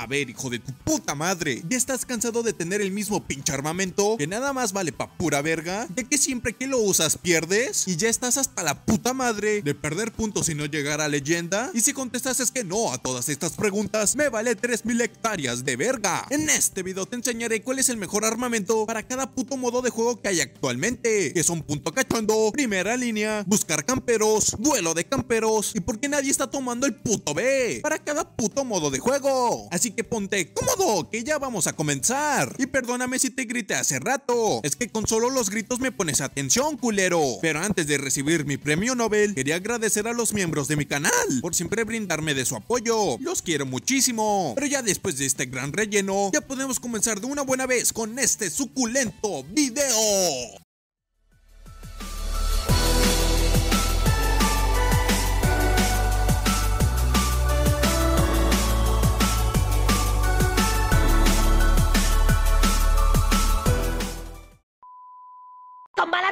A ver, hijo de tu puta madre, ¿ya estás cansado de tener el mismo pinche armamento? ¿Que nada más vale pa' pura verga? ¿De que siempre que lo usas pierdes? ¿Y ya estás hasta la puta madre de perder puntos y no llegar a leyenda? ¿Y si contestas es que no a todas estas preguntas, me vale 3000 hectáreas de verga? En este video te enseñaré cuál es el mejor armamento para cada puto modo de juego que hay actualmente, que son punto cachondo, primera línea, buscar camperos, duelo de camperos y por qué nadie está tomando el puto B para cada puto modo de juego. Así Así que ponte cómodo, que ya vamos a comenzar. Y perdóname si te grité hace rato. Es que con solo los gritos me pones atención, culero. Pero antes de recibir mi premio Nobel, quería agradecer a los miembros de mi canal por siempre brindarme de su apoyo. Los quiero muchísimo. Pero ya después de este gran relleno, ya podemos comenzar de una buena vez con este suculento video.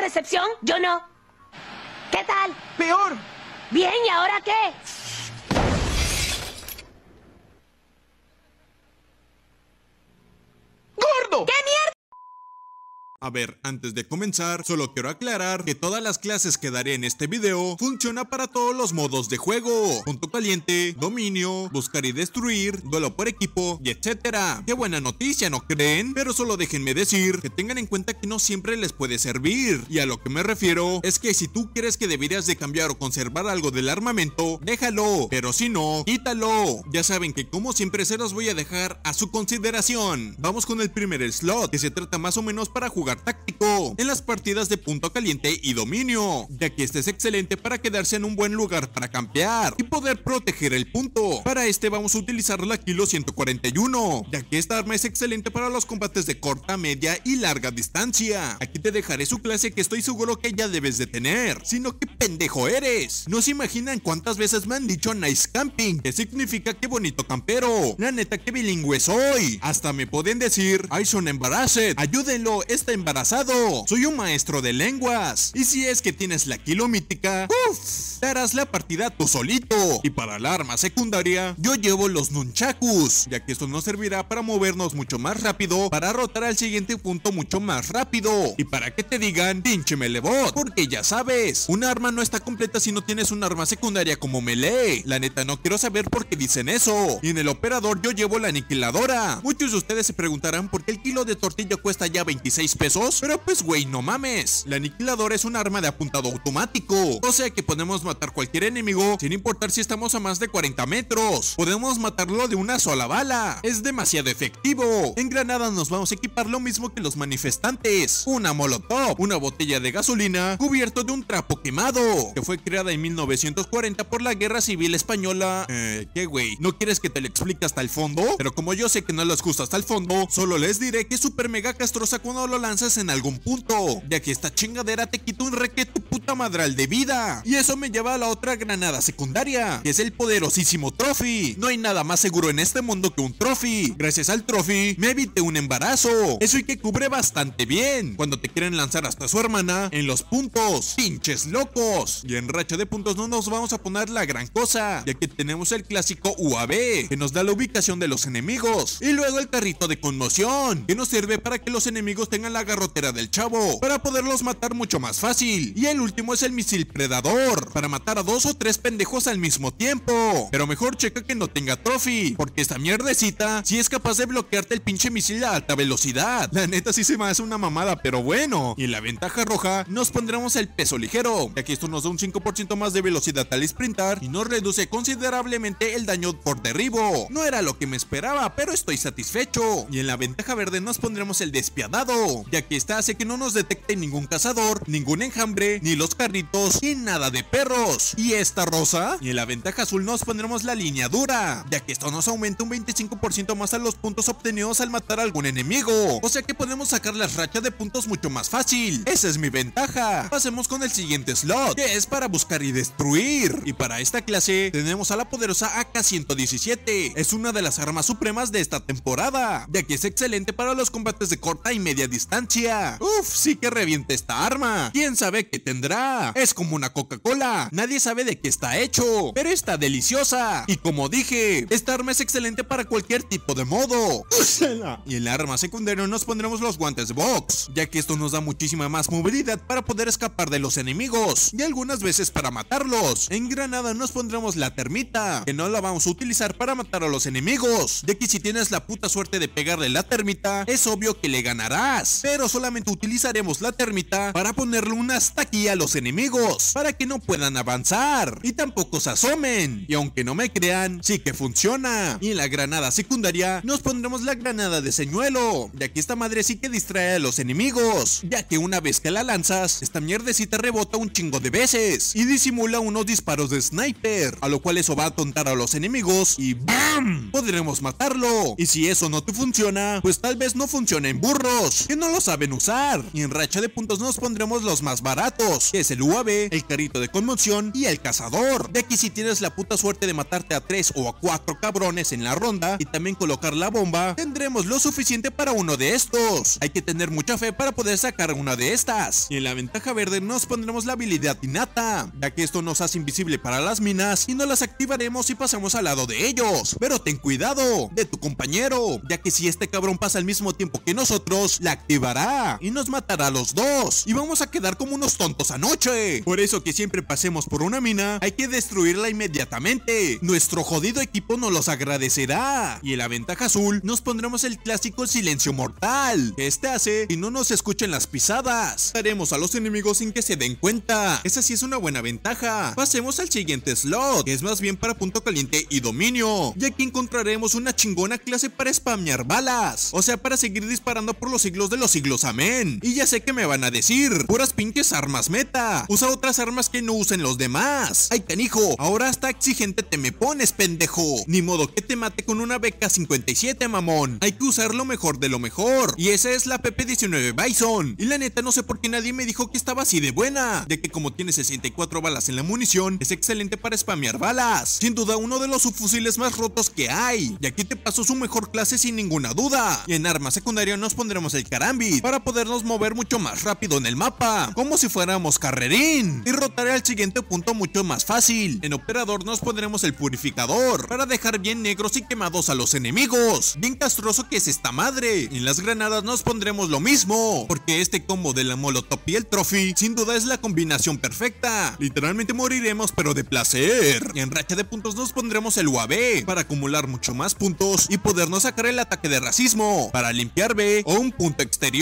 excepción Yo no. ¿Qué tal? Peor. Bien, ¿y ahora qué? A ver, antes de comenzar, solo quiero aclarar que todas las clases que daré en este video funciona para todos los modos de juego. Punto caliente, dominio, buscar y destruir, duelo por equipo y etcétera. Qué buena noticia, ¿no creen? Pero solo déjenme decir que tengan en cuenta que no siempre les puede servir. Y a lo que me refiero es que si tú crees que deberías de cambiar o conservar algo del armamento, déjalo. Pero si no, quítalo. Ya saben que como siempre se los voy a dejar a su consideración. Vamos con el primer slot, que se trata más o menos para jugar táctico en las partidas de punto caliente y dominio, ya que este es excelente para quedarse en un buen lugar para campear y poder proteger el punto. Para este vamos a utilizar la Kilo 141, ya que esta arma es excelente para los combates de corta, media y larga distancia. Aquí te dejaré su clase que estoy seguro que ya debes de tener, sino que pendejo eres. No se imaginan cuántas veces me han dicho nice camping, que significa que bonito campero. La neta que bilingüe soy. Hasta me pueden decir, I'm son embarazed, ayúdenlo, esta embarazado. Soy un maestro de lenguas. Y si es que tienes la kilomítica, uff, darás la partida tú solito. Y para la arma secundaria, yo llevo los nunchakus, ya que esto nos servirá para movernos mucho más rápido, para rotar al siguiente punto mucho más rápido. Y para que te digan, pinche melebot, porque ya sabes, un arma no está completa si no tienes un arma secundaria como melee. La neta no quiero saber por qué dicen eso. Y en el operador yo llevo la aniquiladora. Muchos de ustedes se preguntarán por qué el kilo de tortilla cuesta ya 26 pesos pero pues güey, no mames. La aniquilador es un arma de apuntado automático. O sea que podemos matar cualquier enemigo sin importar si estamos a más de 40 metros. Podemos matarlo de una sola bala. Es demasiado efectivo. En Granada nos vamos a equipar lo mismo que los manifestantes. Una molotov, una botella de gasolina cubierto de un trapo quemado. Que fue creada en 1940 por la Guerra Civil Española. Eh, ¿qué güey? ¿No quieres que te lo explique hasta el fondo? Pero como yo sé que no les gusta hasta el fondo, solo les diré que Super Mega castrosa cuando lo lanzan en algún punto, ya que esta chingadera te quita un tu puta madral de vida. Y eso me lleva a la otra granada secundaria, que es el poderosísimo Trophy. No hay nada más seguro en este mundo que un Trophy. Gracias al Trophy me evité un embarazo. Eso y que cubre bastante bien. Cuando te quieren lanzar hasta su hermana en los puntos. Pinches locos. Y en racha de puntos no nos vamos a poner la gran cosa, ya que tenemos el clásico UAB, que nos da la ubicación de los enemigos. Y luego el carrito de conmoción, que nos sirve para que los enemigos tengan la garrotera del chavo para poderlos matar mucho más fácil. Y el último es el misil predador para matar a dos o tres pendejos al mismo tiempo. Pero mejor checa que no tenga trophy porque esta mierdecita si es capaz de bloquearte el pinche misil a alta velocidad. La neta sí se me hace una mamada, pero bueno. Y en la ventaja roja nos pondremos el peso ligero, ya que esto nos da un 5% más de velocidad al sprintar y nos reduce considerablemente el daño por derribo. No era lo que me esperaba, pero estoy satisfecho. Y en la ventaja verde nos pondremos el despiadado, ya que esta hace que no nos detecte ningún cazador, ningún enjambre, ni los carritos, ni nada de perros. Y esta rosa, y en la ventaja azul nos pondremos la línea dura, ya que esto nos aumenta un 25% más a los puntos obtenidos al matar a algún enemigo, o sea que podemos sacar la racha de puntos mucho más fácil, esa es mi ventaja. Pasemos con el siguiente slot, que es para buscar y destruir, y para esta clase tenemos a la poderosa AK-117, es una de las armas supremas de esta temporada, ya que es excelente para los combates de corta y media distancia Uf, sí que reviente esta arma. ¿Quién sabe qué tendrá? Es como una Coca-Cola. Nadie sabe de qué está hecho, pero está deliciosa. Y como dije, esta arma es excelente para cualquier tipo de modo. Y en la arma secundaria nos pondremos los guantes box, ya que esto nos da muchísima más movilidad para poder escapar de los enemigos y algunas veces para matarlos. En granada nos pondremos la termita, que no la vamos a utilizar para matar a los enemigos, De que si tienes la puta suerte de pegarle la termita, es obvio que le ganarás pero solamente utilizaremos la termita para ponerle una hasta aquí a los enemigos, para que no puedan avanzar y tampoco se asomen. Y aunque no me crean, sí que funciona. Y en la granada secundaria nos pondremos la granada de señuelo, ya que esta madre sí que distrae a los enemigos, ya que una vez que la lanzas, esta mierdecita rebota un chingo de veces y disimula unos disparos de sniper, a lo cual eso va a atontar a los enemigos y ¡BAM! Podremos matarlo. Y si eso no te funciona, pues tal vez no funcione en burros, que no los saben usar. Y en racha de puntos nos pondremos los más baratos, que es el UAV, el carrito de conmoción y el cazador. De aquí si tienes la puta suerte de matarte a 3 o a 4 cabrones en la ronda y también colocar la bomba, tendremos lo suficiente para uno de estos. Hay que tener mucha fe para poder sacar una de estas. Y en la ventaja verde nos pondremos la habilidad innata, ya que esto nos hace invisible para las minas y no las activaremos si pasamos al lado de ellos. Pero ten cuidado de tu compañero, ya que si este cabrón pasa al mismo tiempo que nosotros, la activa y nos matará a los dos y vamos a quedar como unos tontos anoche. Por eso que siempre pasemos por una mina, hay que destruirla inmediatamente. Nuestro jodido equipo nos los agradecerá. Y en la ventaja azul nos pondremos el clásico silencio mortal. Que este hace y no nos escuchen las pisadas. daremos a los enemigos sin que se den cuenta. Esa sí es una buena ventaja. Pasemos al siguiente slot, que es más bien para punto caliente y dominio. Y aquí encontraremos una chingona clase para spamear balas. O sea, para seguir disparando por los siglos de los siglos, amén. Y ya sé que me van a decir, puras pinches armas meta, usa otras armas que no usen los demás. Ay canijo, ahora hasta exigente te me pones, pendejo. Ni modo que te mate con una beca 57, mamón. Hay que usar lo mejor de lo mejor. Y esa es la PP-19 Bison. Y la neta no sé por qué nadie me dijo que estaba así de buena, de que como tiene 64 balas en la munición, es excelente para spamear balas. Sin duda uno de los subfusiles más rotos que hay. Y aquí te paso su mejor clase sin ninguna duda. Y en arma secundaria nos pondremos el carambi para podernos mover mucho más rápido en el mapa, como si fuéramos carrerín, y rotaré al siguiente punto mucho más fácil. En operador nos pondremos el purificador para dejar bien negros y quemados a los enemigos. Bien castroso que es esta madre. En las granadas nos pondremos lo mismo, porque este combo de la molotov y el trophy sin duda es la combinación perfecta. Literalmente moriremos pero de placer. Y en racha de puntos nos pondremos el UAB para acumular mucho más puntos y podernos sacar el ataque de racismo para limpiar B o un punto exterior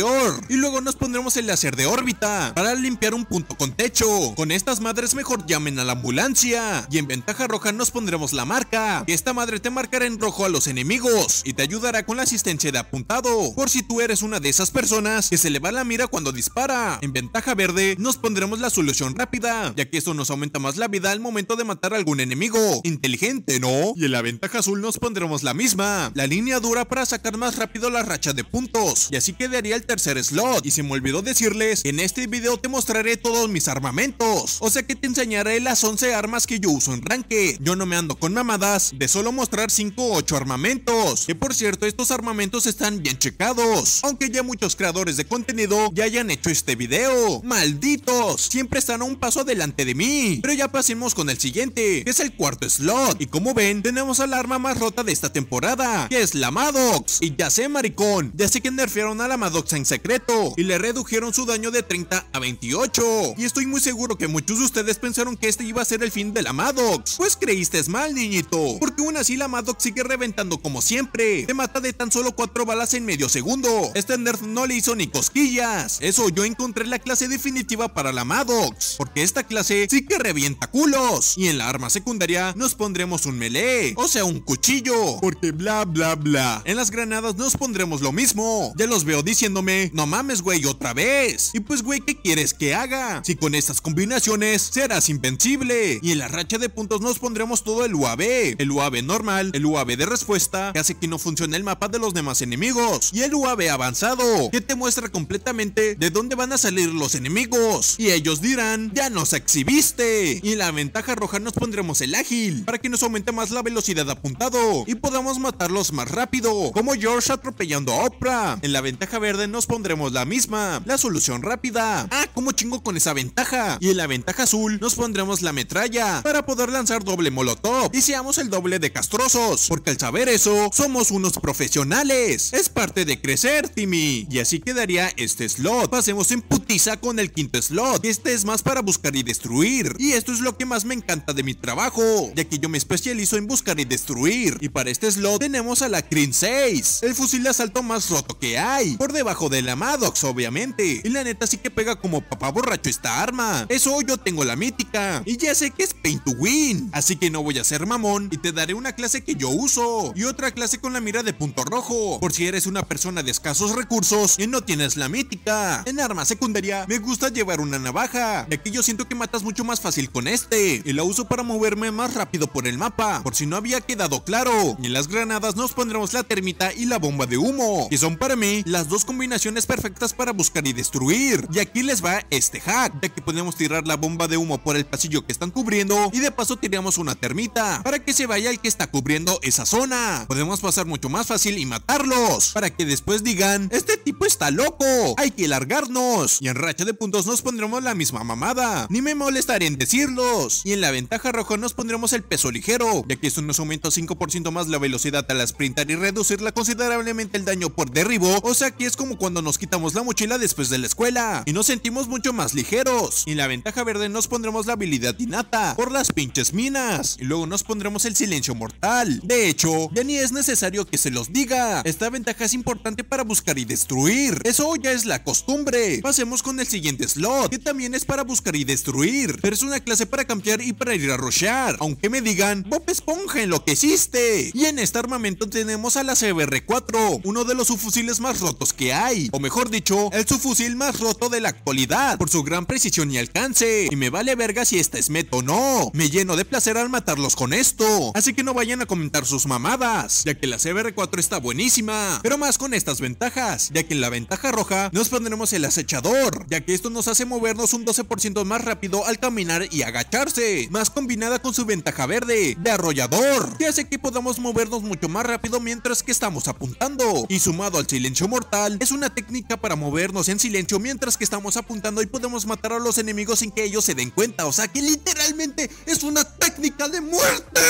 y luego nos pondremos el láser de órbita para limpiar un punto con techo. Con estas madres mejor llamen a la ambulancia. Y en ventaja roja nos pondremos la marca. Que esta madre te marcará en rojo a los enemigos y te ayudará con la asistencia de apuntado. Por si tú eres una de esas personas que se le va la mira cuando dispara. En ventaja verde nos pondremos la solución rápida, ya que eso nos aumenta más la vida al momento de matar a algún enemigo. Inteligente, ¿no? Y en la ventaja azul nos pondremos la misma. La línea dura para sacar más rápido la racha de puntos. Y así quedaría el tercer slot. Y se me olvidó decirles, en este video te mostraré todos mis armamentos. O sea que te enseñaré las 11 armas que yo uso en ranque. Yo no me ando con mamadas de solo mostrar 5 o 8 armamentos. Que por cierto, estos armamentos están bien checados. Aunque ya muchos creadores de contenido ya hayan hecho este video. ¡Malditos! Siempre están a un paso adelante de mí. Pero ya pasemos con el siguiente, que es el cuarto slot. Y como ven, tenemos al arma más rota de esta temporada, que es la madox Y ya sé, maricón, ya sé que nerfearon a la Maddox en secreto y le redujeron su daño de 30 a 28. Y estoy muy seguro que muchos de ustedes pensaron que este iba a ser el fin de la Maddox. Pues creíste mal, niñito, porque aún así la Maddox sigue reventando como siempre. Te mata de tan solo 4 balas en medio segundo. Este nerf no le hizo ni cosquillas. Eso yo encontré la clase definitiva para la Maddox, porque esta clase sí que revienta culos. Y en la arma secundaria nos pondremos un melee, o sea un cuchillo, porque bla bla bla. En las granadas nos pondremos lo mismo. Ya los veo diciendo no mames, güey, otra vez. Y pues, güey, ¿qué quieres que haga? Si con estas combinaciones serás invencible. Y en la racha de puntos nos pondremos todo el UAV, El UAV normal, el UAV de respuesta, que hace que no funcione el mapa de los demás enemigos. Y el UAV avanzado, que te muestra completamente de dónde van a salir los enemigos. Y ellos dirán, ya nos exhibiste. Y en la ventaja roja nos pondremos el ágil, para que nos aumente más la velocidad apuntado. Y podamos matarlos más rápido, como George atropellando a Oprah. En la ventaja verde nos pondremos la misma. La solución rápida. Ah, ¿cómo chingo con esa ventaja? Y en la ventaja azul nos pondremos la metralla para poder lanzar doble molotov y seamos el doble de castrosos. Porque al saber eso, somos unos profesionales. Es parte de crecer, Timmy. Y así quedaría este slot. Pasemos en putiza con el quinto slot. Este es más para buscar y destruir. Y esto es lo que más me encanta de mi trabajo, ya que yo me especializo en buscar y destruir. Y para este slot tenemos a la Crin 6, el fusil de asalto más roto que hay. Por debajo de la Maddox, obviamente. Y la neta sí que pega como papá borracho esta arma. Eso yo tengo la mítica. Y ya sé que es paint to win. Así que no voy a ser mamón y te daré una clase que yo uso. Y otra clase con la mira de punto rojo. Por si eres una persona de escasos recursos y no tienes la mítica. En arma secundaria me gusta llevar una navaja. Y aquí yo siento que matas mucho más fácil con este. Y la uso para moverme más rápido por el mapa. Por si no había quedado claro. Y en las granadas nos pondremos la termita y la bomba de humo. Que son para mí las dos combinaciones combinaciones perfectas para buscar y destruir. Y aquí les va este hack, ya que podemos tirar la bomba de humo por el pasillo que están cubriendo y de paso tiramos una termita para que se vaya el que está cubriendo esa zona. Podemos pasar mucho más fácil y matarlos para que después digan, este tipo está loco, hay que largarnos. Y en racha de puntos nos pondremos la misma mamada, ni me molestaré en decirlos. Y en la ventaja roja nos pondremos el peso ligero, ya que esto nos aumenta 5% más la velocidad al sprintar y reducirla considerablemente el daño por derribo, o sea que es como cuando nos quitamos la mochila después de la escuela y nos sentimos mucho más ligeros. Y en la ventaja verde nos pondremos la habilidad innata por las pinches minas y luego nos pondremos el silencio mortal. De hecho, ya ni es necesario que se los diga. Esta ventaja es importante para buscar y destruir. Eso ya es la costumbre. Pasemos con el siguiente slot, que también es para buscar y destruir. Pero es una clase para campear y para ir a rushear. Aunque me digan, Bob Esponja hiciste. Y en este armamento tenemos a la CBR-4, uno de los subfusiles más rotos que hay o mejor dicho, el subfusil más roto de la actualidad, por su gran precisión y alcance, y me vale verga si esta es meta o no, me lleno de placer al matarlos con esto, así que no vayan a comentar sus mamadas, ya que la CBR4 está buenísima, pero más con estas ventajas, ya que en la ventaja roja nos pondremos el acechador, ya que esto nos hace movernos un 12% más rápido al caminar y agacharse, más combinada con su ventaja verde, de arrollador, que hace que podamos movernos mucho más rápido mientras que estamos apuntando, y sumado al silencio mortal, una técnica para movernos en silencio mientras que estamos apuntando y podemos matar a los enemigos sin que ellos se den cuenta. O sea que literalmente es una técnica de muerte.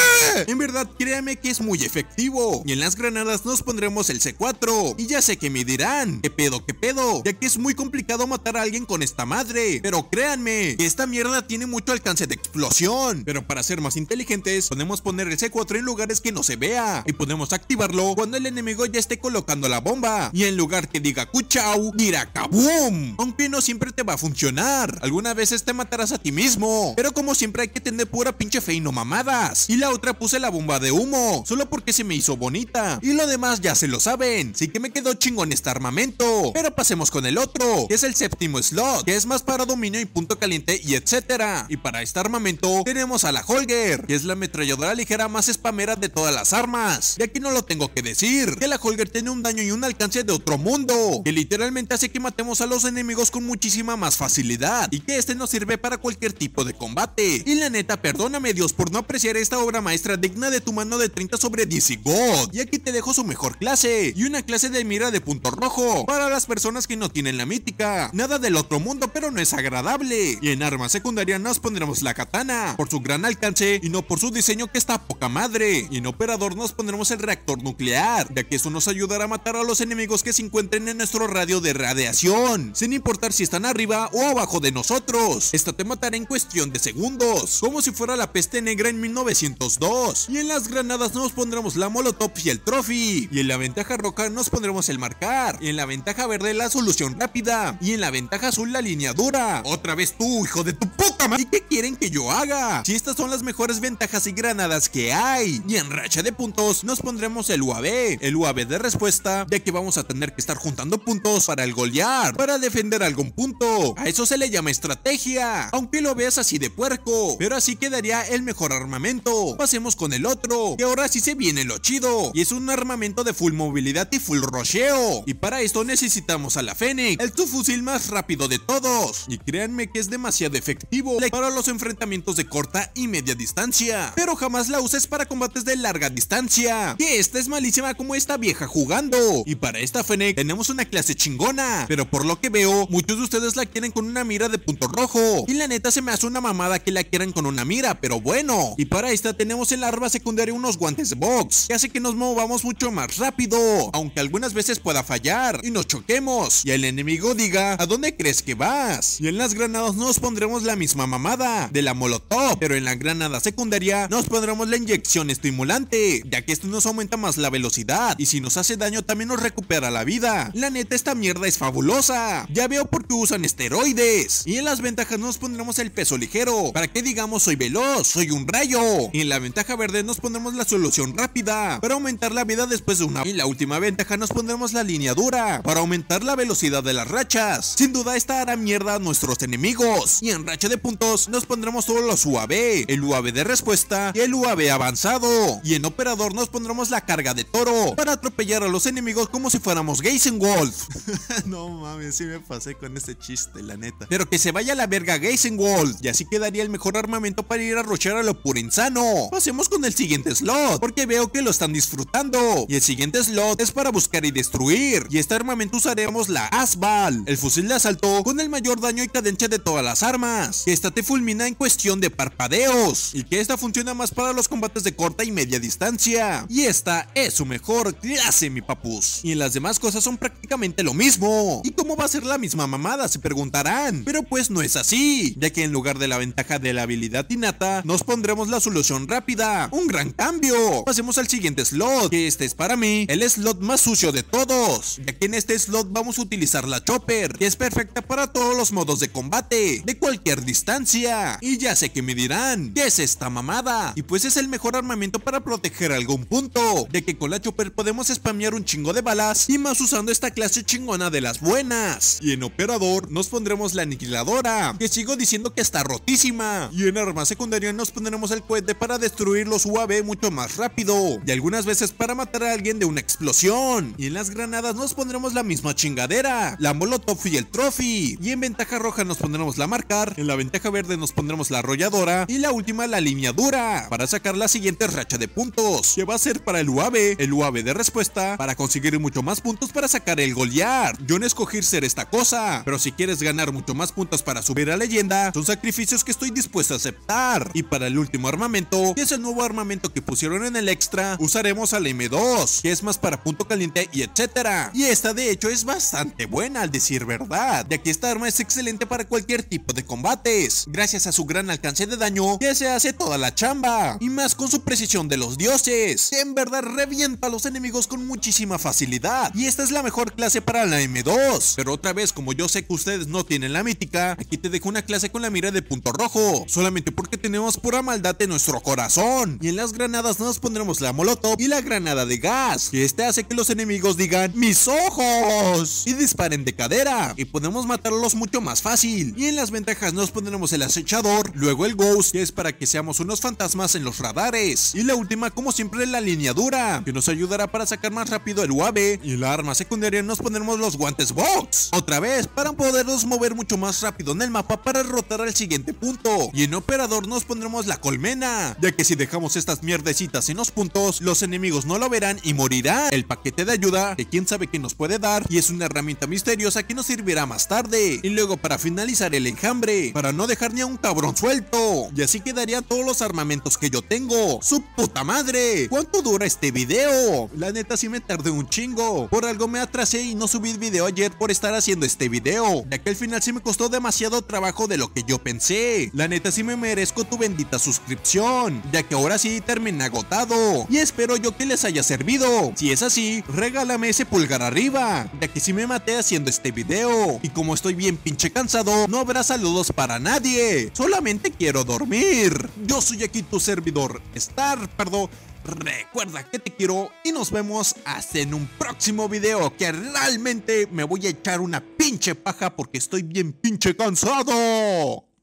En verdad, créanme que es muy efectivo. Y en las granadas nos pondremos el C4. Y ya sé que me dirán, ¿qué pedo, qué pedo? Ya que es muy complicado matar a alguien con esta madre. Pero créanme, que esta mierda tiene mucho alcance de explosión. Pero para ser más inteligentes, podemos poner el C4 en lugares que no se vea. Y podemos activarlo cuando el enemigo ya esté colocando la bomba. Y en lugar que diga diga cuchau, kaboom. Aunque no siempre te va a funcionar. Algunas veces te matarás a ti mismo. Pero como siempre hay que tener pura pinche fe y no mamadas. Y la otra puse la bomba de humo, solo porque se me hizo bonita. Y lo demás ya se lo saben. Sí que me quedó chingón este armamento. Pero pasemos con el otro, que es el séptimo slot, que es más para dominio y punto caliente y etcétera. Y para este armamento tenemos a la Holger, que es la ametralladora ligera más spamera de todas las armas. Y aquí no lo tengo que decir, que la Holger tiene un daño y un alcance de otro mundo que literalmente hace que matemos a los enemigos con muchísima más facilidad y que este nos sirve para cualquier tipo de combate. Y la neta, perdóname Dios por no apreciar esta obra maestra digna de tu mano de 30 sobre 10 y God. Y aquí te dejo su mejor clase y una clase de mira de punto rojo para las personas que no tienen la mítica. Nada del otro mundo, pero no es agradable. Y en arma secundaria nos pondremos la katana por su gran alcance y no por su diseño que está a poca madre. Y en operador nos pondremos el reactor nuclear, ya que eso nos ayudará a matar a los enemigos que se encuentren en nuestro radio de radiación, sin importar si están arriba o abajo de nosotros. Esto te matará en cuestión de segundos, como si fuera la peste negra en 1902. Y en las granadas nos pondremos la molotov y el trophy. Y en la ventaja roja nos pondremos el marcar. Y en la ventaja verde la solución rápida. Y en la ventaja azul la línea dura. Otra vez tú, hijo de tu puta madre. ¿Y qué quieren que yo haga? Si estas son las mejores ventajas y granadas que hay. Y en racha de puntos nos pondremos el UAV El UAV de respuesta, ya que vamos a tener que estar juntando puntos para el golear, para defender algún punto. A eso se le llama estrategia, aunque lo veas así de puerco, pero así quedaría el mejor armamento. Pasemos con el otro, que ahora sí se viene lo chido, y es un armamento de full movilidad y full rocheo. Y para esto necesitamos a la Fennec, el fusil más rápido de todos, y créanme que es demasiado efectivo para los enfrentamientos de corta y media distancia, pero jamás la uses para combates de larga distancia, que esta es malísima como esta vieja jugando. Y para esta Fennec tenemos una clase chingona, pero por lo que veo, muchos de ustedes la quieren con una mira de punto rojo. Y la neta se me hace una mamada que la quieran con una mira, pero bueno. Y para esta tenemos en la arma secundaria unos guantes de box, que hace que nos movamos mucho más rápido, aunque algunas veces pueda fallar y nos choquemos. Y el enemigo diga, ¿a dónde crees que vas? Y en las granadas nos pondremos la misma mamada de la molotov, pero en la granada secundaria nos pondremos la inyección estimulante, ya que esto nos aumenta más la velocidad y si nos hace daño también nos recupera la vida. La neta, esta mierda es fabulosa. Ya veo por qué usan esteroides. Y en las ventajas nos pondremos el peso ligero. Para que digamos soy veloz, soy un rayo. Y en la ventaja verde nos pondremos la solución rápida. Para aumentar la vida después de una. Y la última ventaja nos pondremos la línea dura. Para aumentar la velocidad de las rachas. Sin duda esta hará mierda a nuestros enemigos. Y en racha de puntos nos pondremos todos los UAV. El UAV de respuesta y el UAV avanzado. Y en operador nos pondremos la carga de toro. Para atropellar a los enemigos como si fuéramos Geisenwald. no mames, sí me pasé con este chiste, la neta. Pero que se vaya a la verga Geisenwald Y así quedaría el mejor armamento para ir a rochar a lo insano Pasemos con el siguiente slot, porque veo que lo están disfrutando. Y el siguiente slot es para buscar y destruir. Y este armamento usaremos la Asbal, el fusil de asalto con el mayor daño y cadencia de todas las armas. Que esta te fulmina en cuestión de parpadeos. Y que esta funciona más para los combates de corta y media distancia. Y esta es su mejor clase, mi papus. Y las demás cosas son prácticas prácticamente lo mismo. ¿Y cómo va a ser la misma mamada? Se preguntarán. Pero pues no es así, ya que en lugar de la ventaja de la habilidad innata, nos pondremos la solución rápida. Un gran cambio. Pasemos al siguiente slot, que este es para mí el slot más sucio de todos, ya que en este slot vamos a utilizar la chopper, que es perfecta para todos los modos de combate, de cualquier distancia. Y ya sé que me dirán, ¿qué es esta mamada? Y pues es el mejor armamento para proteger algún punto, ya que con la chopper podemos spamear un chingo de balas y más usando esta clase chingona de las buenas. Y en operador nos pondremos la aniquiladora, que sigo diciendo que está rotísima. Y en arma secundaria nos pondremos el cohete para destruir los UAV mucho más rápido. Y algunas veces para matar a alguien de una explosión. Y en las granadas nos pondremos la misma chingadera, la molotov y el trophy. Y en ventaja roja nos pondremos la marcar, en la ventaja verde nos pondremos la arrolladora y la última la lineadura, para sacar la siguiente racha de puntos, que va a ser para el UAV, el UAV de respuesta, para conseguir mucho más puntos para sacar el golear. Yo no escogí ser esta cosa, pero si quieres ganar mucho más puntos para subir a leyenda, son sacrificios que estoy dispuesto a aceptar. Y para el último armamento, que es el nuevo armamento que pusieron en el extra, usaremos al M2, que es más para punto caliente y etcétera. Y esta de hecho es bastante buena al decir verdad, ya que esta arma es excelente para cualquier tipo de combates, gracias a su gran alcance de daño ya se hace toda la chamba, y más con su precisión de los dioses, que en verdad revienta a los enemigos con muchísima facilidad, y esta es la mejor clase para la M2. Pero otra vez, como yo sé que ustedes no tienen la mítica, aquí te dejo una clase con la mira de punto rojo. Solamente porque tenemos pura maldad en nuestro corazón. Y en las granadas nos pondremos la molotov y la granada de gas. Que este hace que los enemigos digan ¡Mis ojos! Y disparen de cadera. Y podemos matarlos mucho más fácil. Y en las ventajas nos pondremos el acechador, luego el ghost, que es para que seamos unos fantasmas en los radares. Y la última, como siempre, la lineadura, que nos ayudará para sacar más rápido el UAV y el arma secundaria nos pondremos los guantes box, otra vez para poderlos mover mucho más rápido en el mapa para rotar al siguiente punto, y en operador nos pondremos la colmena, ya que si dejamos estas mierdecitas en los puntos, los enemigos no lo verán y morirán. El paquete de ayuda, que quién sabe que nos puede dar, y es una herramienta misteriosa que nos servirá más tarde, y luego para finalizar el enjambre, para no dejar ni a un cabrón suelto, y así quedaría todos los armamentos que yo tengo, su puta madre, ¿cuánto dura este video? La neta si me tardé un chingo, por algo me ha y no subí el video ayer por estar haciendo este video, ya que al final sí me costó demasiado trabajo de lo que yo pensé. La neta sí me merezco tu bendita suscripción, ya que ahora sí termina agotado. Y espero yo que les haya servido. Si es así, regálame ese pulgar arriba, ya que sí me maté haciendo este video. Y como estoy bien pinche cansado, no habrá saludos para nadie. Solamente quiero dormir. Yo soy aquí tu servidor, Star, perdón. Recuerda que te quiero y nos vemos hasta en un próximo video que realmente me voy a echar una pinche paja porque estoy bien pinche cansado.